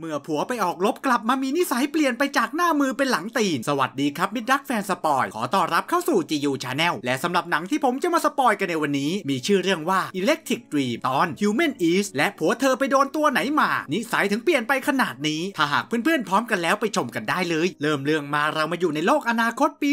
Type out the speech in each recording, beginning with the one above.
เมื่อผัวไปออกลบกลับมามีนิสัยเปลี่ยนไปจากหน้ามือเป็นหลังตีน สวัสดีครับมิดดักแฟน สปอยขอต้อนรับเข้าสู่ GU Channel และสำหรับหนังที่ผมจะมาสปอยกันในวันนี้ มีชื่อเรื่องว่า Electric Dream ตอน Human East และผัวเธอไปโดนตัวไหนมา นิสัยถึงเปลี่ยนไปขนาดนี้ ถ้าหากเพื่อนๆ พร้อมกันแล้วไปชมกันได้เลย เริ่มเรื่องมาเรามาอยู่ในโลกอนาคตปี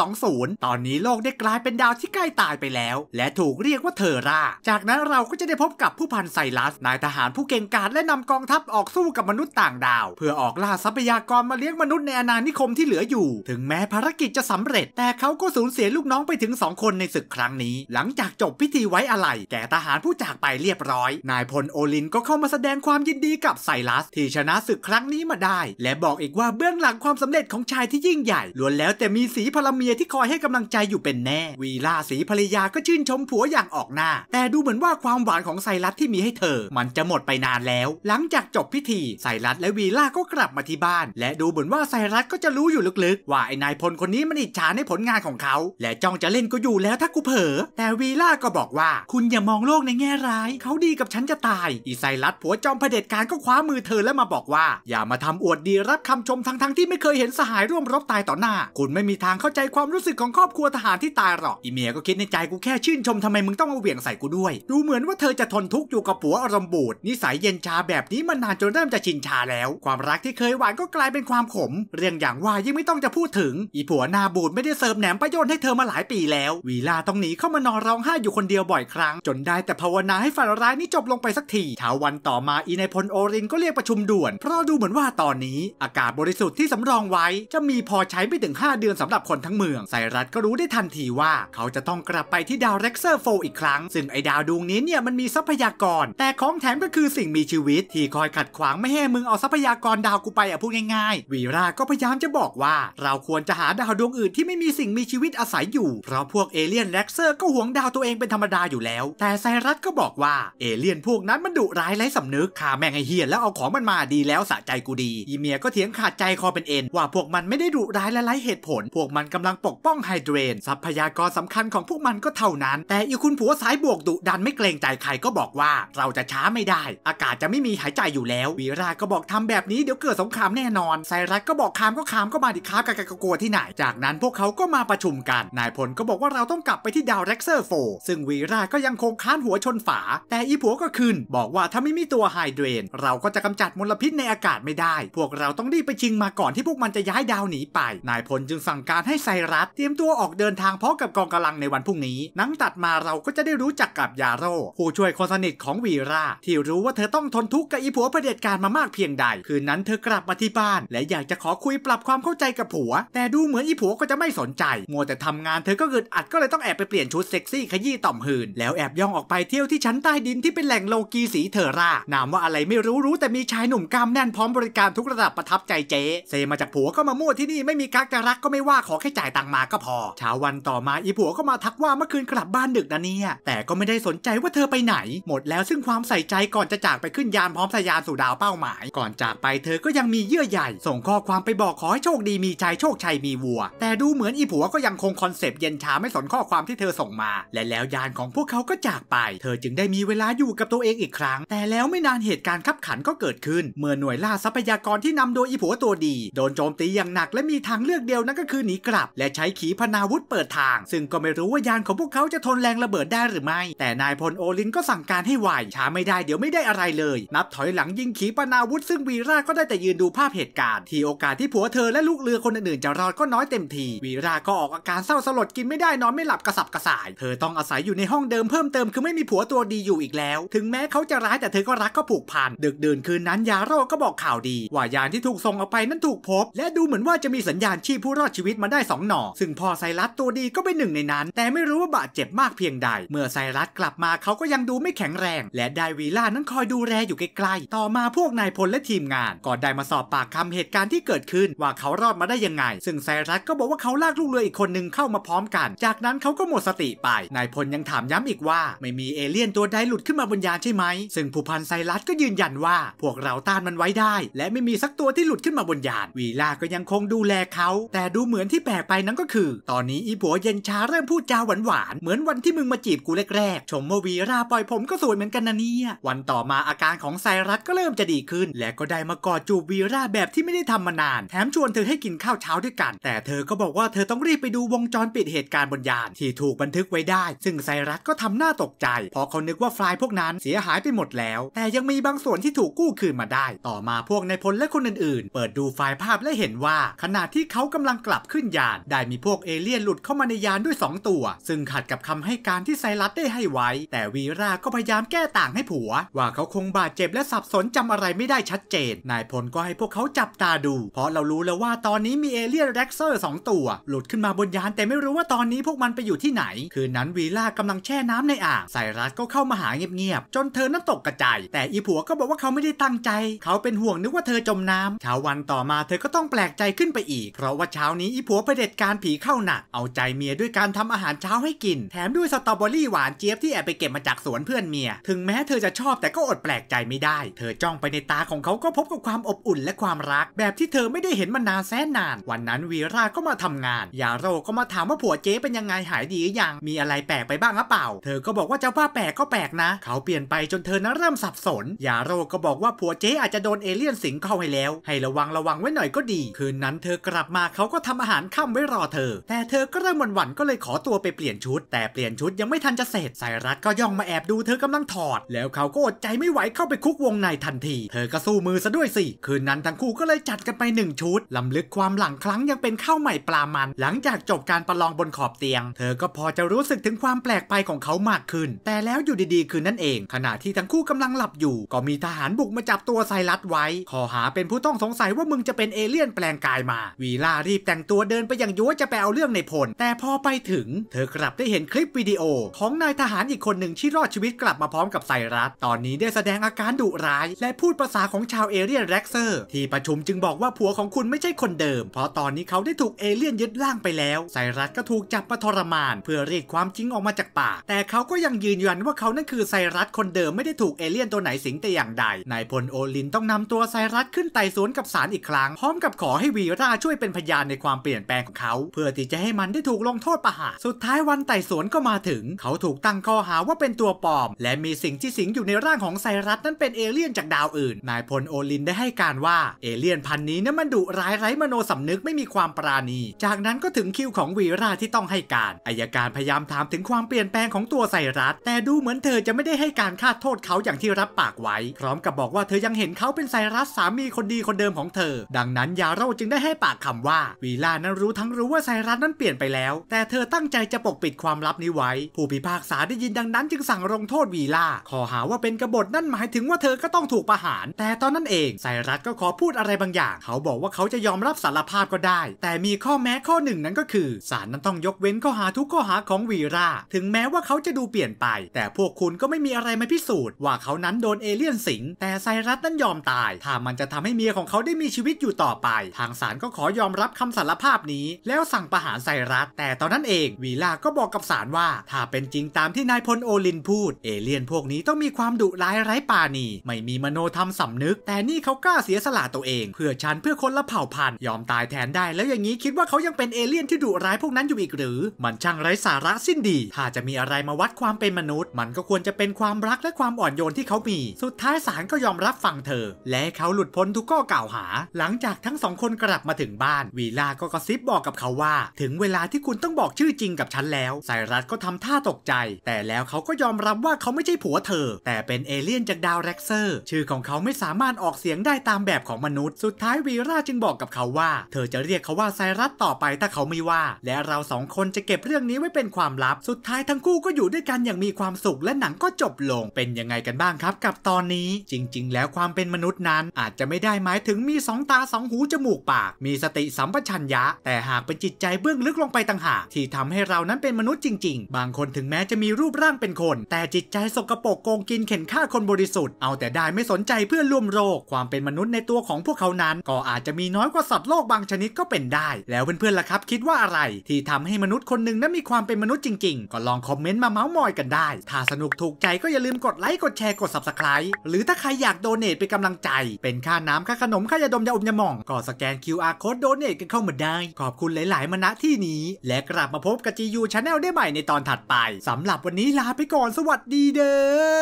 2520 ตอนนี้โลกได้กลายเป็นดาวที่ใกล้ตายไปแล้ว และถูกเรียกว่าเทอร่าจากนั้นเราก็จะได้พบกับผู้พันไซรัส นายทหารผู้เก่งกาจและนำกองทัพออกสู้กับนุษย์ต่างดาว เพื่อออกล่าทรัพยากรมาเลี้ยงมนุษย์ในอาณานิคมที่เหลืออยู่ ถึงแม้ภารกิจจะสำเร็จ แต่เขาก็สูญเสียลูกน้องไปถึง 2 คนในศึกครั้งนี้ หลังจากจบพิธีไว้อะไรแก่ทหารผู้จากไปเรียบร้อย นายพลโอลินก็เข้ามาแสดงความยินดีกับไซรัส ที่ชนะศึกครั้งนี้มาได้ และบอกอีกว่าเบื้องหลังความสำเร็จของชายที่ยิ่งใหญ่ล้วนแล้ว แต่มีสีพลเมียที่คอยให้กำลังใจอยู่เป็นแน่ วีลาสีภรรยาก็ชื่นชมผัวอย่างออกหน้าแต่ดูเหมือนว่าความหวานของไซรัสที่มีให้เธอ มันจะหมดไปนานแล้ว หลังจากจบพิธีไซรัสและวีล่าก็กลับมาที่บ้าน และดูเหมือนว่าไซรัสก็จะรู้อยู่ลึกๆว่าไอ้นายพลคนนี้มันอิจฉาในผลงานของเขา และจ้องจะเล่นกูอยู่แล้วถ้ากูเผลอแต่วีล่าก็บอกว่าคุณอย่ามองโลกในแง่ร้าย เขาดีกับฉันจะตายอีไซรัสผัวจอมเผด็จการก็คว้ามือเธอแล้วมาบอกว่า อย่ามาทำอวดดีรับคำชมทั้งๆทที่ไม่เคยเห็นสหายร่วมรบตายต่อหน้า คุณไม่มีทางเข้าใจความรู้สึกของครอบครัวทหารที่ตายหรอกอีเมียก็คิดในใจกูแค่ชื่นชมทำไมมึงต้องมาเหวี่ยงใส่กูด้วย ดูเหมือนว่าเธอจะทนทุกข์อยู่กับผัวอารมณ์บูดนิสัยเย็นชาแบบนี้มานานจนเริ่มจะชินนชาแล้วความรักที่เคยหวานก็กลายเป็นความขม เรื่องอย่างว่ายังไม่ต้องจะพูดถึง อีผัวหน้าบูดไม่ได้เสิร์ฟแหนมประโยชน์ให้เธอมาหลายปีแล้ววีลาต้องหนีเข้ามานอนร้องไห้อยู่คนเดียวบ่อยครั้ง จนได้แต่ภาวนาให้ฝันร้ายนี้จบลงไปสักทีเช้าวันต่อมาอีนายพลโอรินก็เรียกประชุมด่วน เพราะดูเหมือนว่าตอนนี้ อากาศบริสุทธิ์ที่สำรองไว้จะมีพอใช้ไม่ถึง 5 เดือนสำหรับคนทั้งเมืองไซรัสก็รู้ได้ทันทีว่า เขาจะต้องกลับไปที่ดาวเร็กเซอร์โฟอีกครั้งซึ่งไอดาวดวงนี้เนี่ยมันมีทรัพยากร แต่ของแถมก็คือสิ่งมีชีวิตที่คอยขัดขวางไม่ให้มึงเอาทรัพยากรดาวกูไปอ่ะพูดง่าย ๆ วีราก็พยายามจะบอกว่าเราควรจะหาดาวดวงอื่นที่ไม่มีสิ่งมีชีวิตอาศัยอยู่เพราะพวกเอเลี่ยนแร็กเซอร์ก็หวงดาวตัวเองเป็นธรรมดาอยู่แล้ว แต่ไซรัสก็บอกว่าเอเลี่ยนพวกนั้นมันดุร้ายไร้สำนึกข่าแม่งไอเฮียนแล้วเอาของมันมาดีแล้วสะใจกูดีอีเมียก็เถียงขาดใจคอเป็นเอ็นว่าพวกมันไม่ได้ดุร้ายและไร้เหตุผล พวกมันกำลังปกป้องไฮเดรนทรัพยากรสำคัญของพวกมันก็เท่านั้น แต่อีคุณผัวสายบวกดุดันไม่เกรงใจใครก็บอกว่าเราจะช้าไม่ได้ อากาศจะไม่มีหายใจอยู่แล้ววีราก็บอกทำแบบนี้เดี๋ยวเกิดสงครามแน่นอน ไซรัสก็บอกคามก็คามก็มาดิคาบกันกกลัวที่ไหน จากนั้นพวกเขาก็มาประชุมกัน นายพลก็บอกว่าเราต้องกลับไปที่ดาวเร็กเซอร์โฟซึ่งวีราก็ยังคงค้านหัวชนฝา แต่อีผัวก็คืน บอกว่าถ้าไม่มีตัวไฮเดรนเราก็จะกำจัดมลพิษในอากาศไม่ได้ พวกเราต้องรีบไปชิงมาก่อนที่พวกมันจะย้ายดาวหนีไป นายพลจึงสั่งการให้ไซรัสเตรียมตัวออกเดินทางพร้อมกับกองกำลังในวันพรุ่งนี้นังตัดมาเราก็จะได้รู้จักกับยาโรผู้ช่วยคนสนิทของวีราที่รู้ว่าเธอต้องทนทุกข์กับอีผัวเผด็จการมามาากเพียงใดคืนนั้นเธอกลับมาที่บ้าน และอยากจะขอคุยปรับความเข้าใจกับผัว แต่ดูเหมือนอีผัวก็จะไม่สนใจมัวแต่ทำงานเธอก็เกิดอัดก็เลยต้องแอบไปเปลี่ยนชุดเซ็กซี่ขยี้ต่อมหืนแล้วแอบย่องออกไปเที่ยวที่ชั้นใต้ดินที่เป็นแหล่งโลกีสีเทอร่านามว่าอะไรไม่รู้รู้แต่มีชายหนุ่มกล้ามแน่นพร้อมบริการทุกระดับประทับใจเจ๊เซมาจากผัวก็มามั่วที่นี่ไม่มีกักจะรักก็ไม่ว่าขอแค่จ่ายตังมาก็พอเช้าวันต่อมาอีผัวก็มาทักว่าเมื่อคืนกลับบ้านดึกนะเนี่ยแต่ก็ไม่ได้สนใจว่าเธอไปไหน หมดแล้วซึ่งความใส่ใจก่อนจะจากไปขึ้นยานพร้อมสยานสู่ดาวเป้าหมายายก่อนจากไปเธอก็ยังมีเยื่อใหญ่ส่งข้อความไปบอกขอให้โชคดีมีชัยโชคชัยมีวัว แต่ดูเหมือนอีผัวก็ยังคงคอนเซปต์เย็นชาไม่สนข้อความที่เธอส่งมาและแล้วยานของพวกเขาก็จากไป เธอจึงได้มีเวลาอยู่กับตัวเองอีกครั้ง แต่แล้วไม่นานเหตุการณ์ขับขันก็เกิดขึ้น เมื่อหน่วยล่าทรัพยากรที่นำโดยอีผัวตัวดี โดนโจมตีอย่างหนักและมีทางเลือกเดียวนั่นก็คือหนีกลับ และใช้ขีปนาวุธเปิดทาง ซึ่งก็ไม่รู้ว่ายานของพวกเขาจะทนแรงระเบิดได้หรือไม่ แต่นายพลโอลินก็สั่งการให้ไวช้าไม่ได้ เดี๋ยวไม่ได้อะไรเลย นับถอยหลังยิงขีปนาวุธซึ่งวีราก็ได้แต่ยืนดูภาพเหตุการณ์ที่โอกาสที่ผัวเธอและลูกเรือคนอื่นๆจะรอดก็น้อยเต็มที วีราก็ออกอาการเศร้า สลดกินไม่ได้นอนไม่หลับกระสับกระส่าย เธอต้องอาศัยอยู่ในห้องเดิมเพิ่มเติม คือไม่มีผัวตัวดีอยู่อีกแล้ว ถึงแม้เขาจะร้ายแต่เธอก็รัก ก็ผูกพัน ดึกดื่นคืนนั้นยาโรก็บอกข่าวดี ว่ายานที่ถูกส่งออกไปนั้นถูกพบ และดูเหมือนว่าจะมีสัญญาณชีพผู้รอดชีวิตมาได้2หน่อซึ่งพอไซรัสตัวดีก็เป็นหนึ่งในนั้น แต่ไม่รู้ว่าบาดเจ็บมากเพียงใด เมื่อไซรัสกลับมาเขาก็ยังดูไม่แข็งแรง และไดวีล่านั้นคอยดูแลอยู่ใกลๆต่อมาพวกนายพลและทีมงานก็ได้มาสอบปากคำเหตุการณ์ที่เกิดขึ้นว่าเขารอดมาได้ยังไง ซึ่งไซรัสก็บอกว่าเขาลากลูกเรืออีกคนนึงเข้ามาพร้อมกัน จากนั้นเขาก็หมดสติไปนายพลยังถามย้ำอีกว่าไม่มีเอเลี่ยนตัวใดหลุดขึ้นมาบนยานใช่ไหม ซึ่งผู้พันไซรัสก็ยืนยันว่าพวกเราต้านมันไว้ได้และไม่มีสักตัวที่หลุดขึ้นมาบนยานวีลาก็ยังคงดูแลเขา แต่ดูเหมือนที่แปลกไปนั้นก็คือ ตอนนี้อีผัวเย็นชาเริ่มพูดจาหวานๆเหมือนวันที่มึงมาจีบกูแรกๆชมโมวีราปล่อยผมก็สวยเหมือนกันนะเนี่ยวันต่อมาอาการของไซรัสก็เริ่มจะดีขึ้นขึ้นและก็ได้มากอดจูบวีราแบบที่ไม่ได้ทำมานาน แถมชวนเธอให้กินข้าวเช้าด้วยกัน แต่เธอก็บอกว่าเธอต้องรีบไปดูวงจรปิดเหตุการณ์บนยาน ที่ถูกบันทึกไว้ได้ ซึ่งไซรัสก็ทำหน้าตกใจเพราะเขานึกว่าไฟล์พวกนั้นเสียหายไปหมดแล้ว แต่ยังมีบางส่วนที่ถูกกู้คืนมาได้ ต่อมาพวกนายพลและคนอื่น ๆ เปิดดูไฟล์ภาพและเห็นว่าขณะที่เขากำลังกลับขึ้นยานได้มีพวกเอเลี่ยนหลุดเข้ามาในยานด้วย 2 ตัว ซึ่งขัดกับคำให้การที่ไซรัสได้ให้ไว้ แต่วีราก็พยายามแก้ต่างให้ผัว ว่าเขาคงบาดเจ็บและสับสนจำอะไรไม่ไม่ได้ชัดเจนนายพลก็ให้พวกเขาจับตาดู เพราะเรารู้แล้วว่าตอนนี้มีเอเลี่ยนแร็กเซอร์สองตัว หลุดขึ้นมาบนยานแต่ไม่รู้ว่าตอนนี้พวกมันไปอยู่ที่ไหน คืนนั้นวีล่ากำลังแช่น้ำในอ่างไซรัสก็เข้ามาหาเงียบๆจนเธอนั้นตกกระจาย แต่อีผัวก็บอกว่าเขาไม่ได้ตั้งใจ เขาเป็นห่วงนึกว่าเธอจมน้ำเช้าวันต่อมาเธอก็ต้องแปลกใจขึ้นไปอีกเพราะว่าเช้านี้อีผัวเผด็จการผีเข้าหนักเอาใจเมียด้วยการทำอาหารเช้าให้กิน แถมด้วยสตรอเบอรี่หวานเจี๊ยบที่แอบไปเก็บมาจากสวนเพื่อนเมีย ถึงแม้เธอจะชอบแต่ก็อดแปลกใจไม่ได้ เธอจ้องไปในตาของเขาก็พบกับความอบอุ่น และความรัก แบบที่เธอไม่ได้เห็นมานานแสนนาน วันนั้นวีราก็มาทำงาน ยาโรก็มาถามว่าผัวเจ๊เป็นยังไงหายดีหรือยัง มีอะไรแปลกไปบ้างหรือเปล่า เธอก็บอกว่าเจ้าว้าแปลกก็แปลกนะ เขาเปลี่ยนไปจนเธอนั้นเริ่มสับสน ยาโรก็บอกว่าผัวเจ๊อาจจะโดนเอเลี่ยนสิงเข้าให้แล้ว ให้ระวังระวังไว้หน่อยก็ดี คืนนั้นเธอกลับมาเขาก็ทำอาหารค่ำไว้รอเธอ แต่เธอก็เริ่มหวั่นๆก็เลยขอตัวไปเปลี่ยนชุด แต่เปลี่ยนชุดยังไม่ทันจะเสร็จสายรัดก็ย่องมาแอบดู เธอกำลังถอด แล้วเขาก็อดใจไม่ไหวเข้าไปคุกวงในทันทีเธออก็สู้มือซะด้วยสิ คืนนั้นทั้งคู่ก็เลยจัดกันไปหนึ่งชุดลำลึกความหลังครั้งยังเป็นข้าวใหม่ปลามัน หลังจากจบการประลองบนขอบเตียง เธอก็พอจะรู้สึกถึงความแปลกไปของเขามากขึ้น แต่แล้วอยู่ดีๆคืนนั้นเองขณะที่ทั้งคู่กำลังหลับอยู่ ก็มีทหารบุกมาจับตัวไซรัสไว้ขอหาเป็นผู้ต้องสงสัยว่ามึงจะเป็นเอเลี่ยนแปลงกายมา วีล่ารีบแต่งตัวเดินไปยังยัวจะไปเอาเรื่องในพลแต่พอไปถึง เธอกลับได้เห็นคลิปวิดีโอ ของนายทหารอีกคนหนึ่งที่รอดชีวิตกลับมาพร้อมกับไซรัสตอนนี้ได้แสดงอาการดุร้ายและพูดภาษาของชาวเอเลี่ยนแร็กเซอร์ ที่ประชุมจึงบอกว่าผัวของคุณไม่ใช่คนเดิม เพราะตอนนี้เขาได้ถูกเอเลี่ยนยึดล่างไปแล้วไซรัสก็ถูกจับมาทรมาน เพื่อเรียกความจริงออกมาจากปากแต่เขาก็ยังยืนยันว่าเขานั่นคือไซรัสคนเดิมไม่ได้ถูกเอเลี่ยนตัวไหนสิงแต่อย่างใดนายพลโอลินต้องนำตัวไซรัสขึ้นไต่สวนกับศาลอีกครั้งพร้อมกับขอให้วีราช่วยเป็นพยานในความเปลี่ยนแปลงของเขา เพื่อที่จะให้มันได้ถูกลงโทษประหารสุดท้ายวันไต่สวนก็มาถึง เขาถูกตั้งข้อหาว่าเป็นตัวปลอม และมีสิ่งที่สิงอยู่ในร่างของไซรัสนั้นเป็นเอเลี่ยนจากดาวอื่นนายพลโอลินได้ให้การว่าเอเลี่ยนพันนี้นั้นมันดุร้ายไร้มโนสำนึกไม่มีความปราณีจากนั้นก็ถึงคิวของวีราที่ต้องให้การอายการพยายามถามถึงความเปลี่ยนแปลงของตัวไซรัสแต่ดูเหมือนเธอจะไม่ได้ให้การคาดโทษเขาอย่างที่รับปากไว้ พร้อมกับบอกว่าเธอยังเห็นเขาเป็นไซรัสสามีคนดีคนเดิมของเธอ ดังนั้น ยาโรจึงได้ให้ปากคำว่าวีรานั้นรู้ทั้งรู้ว่าไซรัสนั้นเปลี่ยนไปแล้ว แต่เธอตั้งใจจะปกปิดความลับนี้ไว้ ผู้พิพากษาได้ยินดังนั้นจึงสั่งลงโทษวีราขอหาว่าเป็นกบฏนั่นหมายถึงว่าเธอก็ต้องถูกประหารแต่ตอนนั้นเองไซรัสก็ขอพูดอะไรบางอย่าง เขาบอกว่าเขาจะยอมรับสารภาพก็ได้ แต่มีข้อแม้ข้อหนึ่งนั้นก็คือศาลนั้นต้องยกเว้นข้อหาทุกข้อหาของวีราถึงแม้ว่าเขาจะดูเปลี่ยนไป แต่พวกคุณก็ไม่มีอะไรมาพิสูจน์ ว่าเขานั้นโดนเอเลี่ยนสิงแต่ไซรัสนั้นยอมตาย ถ้ามันจะทำให้เมียของเขาได้มีชีวิตอยู่ต่อไป ทางศาลก็ขอยอมรับคำสารภาพนี้แล้วสั่งประหารไซรัสแต่ตอนนั้นเองวีราก็บอกกับศาลว่า ถ้าเป็นจริงตามที่นายพลโอลินพูดเอเลี่ยนพวกนี้ต้องมีความดุร้ายไร้ปาณีไม่มีมโนธรรมสำนึก แต่นี่เขากล้าเสียสละตัวเอง เพื่อฉันเพื่อคนละเผ่าพันธุ์ยอมตายแทนได้แล้วอย่างนี้คิดว่าเขายังเป็นเอเลี่ยนที่ดุร้ายพวกนั้นอยู่อีกหรือมันช่างไร้สาระสิ้นดี ถ้าจะมีอะไรมาวัดความเป็นมนุษย์ มันก็ควรจะเป็นความรักและความอ่อนโยนที่เขามี สุดท้ายศาลก็ยอมรับฟังเธอ และเขาหลุดพ้นทุกข้อกล่าวหา หลังจากทั้งสองคนกลับมาถึงบ้านวีลาก็กระซิบบอกกับเขาว่า ถึงเวลาที่คุณต้องบอกชื่อจริงกับฉันแล้วไซรัสก็ทำท่าตกใจ แต่แล้วเขาก็ยอมรับว่าเขาไม่ใช่ผัวเธอ แต่เป็นเอเลี่ยนจากดาวแร็กเซอร์ชื่อของเขาไม่สามารถออกเสียงได้ตามแบบของมนุษย์ สุดท้ายวีราจึงบอกกับเขาว่า เธอจะเรียกเขาว่าไซรัสต่อไปถ้าเขาไม่ว่า และเราสองคนจะเก็บเรื่องนี้ไว้เป็นความลับสุดท้ายทั้งคู่ก็อยู่ด้วยกันอย่างมีความสุขและหนังก็จบลง เป็นยังไงกันบ้างครับกับตอนนี้ จริงๆ แล้วความเป็นมนุษย์นั้นอาจจะไม่ได้หมายถึงมีสองตาสองหูจมูกปาก มีสติสัมปชัญญะ แต่หากเป็นจิตใจเบื้องลึกลงไปต่างหากที่ทำให้เรานั้นเป็นมนุษย์จริง ๆ บางคนถึงแม้จะมีรูปร่างเป็นคน แต่จิตใจสกปรกโกงกินเข็นฆ่าคนบริสุทธิ์เอาแต่ได้ไม่สนใจเพื่อนร่วมโรคความเป็นมนุษย์ในตัวของพวกเขานั้น ก็อาจจะมีน้อยกว่าสัตว์โลกบางชนิดก็เป็นได้ แล้วเพื่อนๆล่ะครับคิดว่าอะไร ที่ทำให้มนุษย์คนหนึ่งนั้นมีความเป็นมนุษย์จริงๆ ก็ลองคอมเมนต์มาเม้าส์มอยกันได้ ถ้าสนุกถูกใจก็อย่าลืมกดไลค์กดแชร์กด subscribe หรือถ้าใครอยากโดเนทเป็นกำลังใจเป็นค่าน้ำค่าขนมค่ายาดมยาอมยาหม่องก็สแกน QR code โดเนทกันเข้ามาได้ ขอบคุณหลายๆมณะที่นี้และกลับมาพบกับจียูชาแนลได้ใหม่ในตอนถัดไปสำหรับวันนี้ลาไปก่อนสวัสดีเด้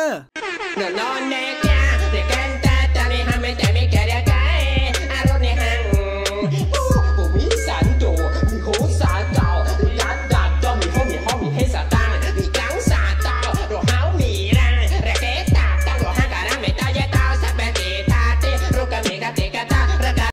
อ The l o n Neck